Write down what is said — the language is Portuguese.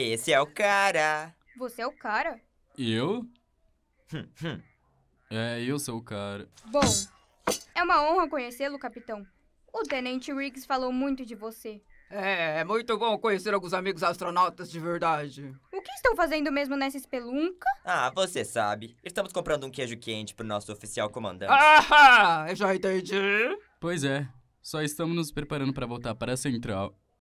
Esse é o cara. Você é o cara? Eu? Hum, hum. É, eu sou o cara. Bom, é uma honra conhecê-lo, capitão. O Tenente Riggs falou muito de você. É, é muito bom conhecer alguns amigos astronautas de verdade. O que estão fazendo mesmo nessa espelunca? Ah, você sabe. Estamos comprando um queijo quente pro nosso oficial comandante. Ah, eu já entendi. Pois é, só estamos nos preparando para voltar para a central.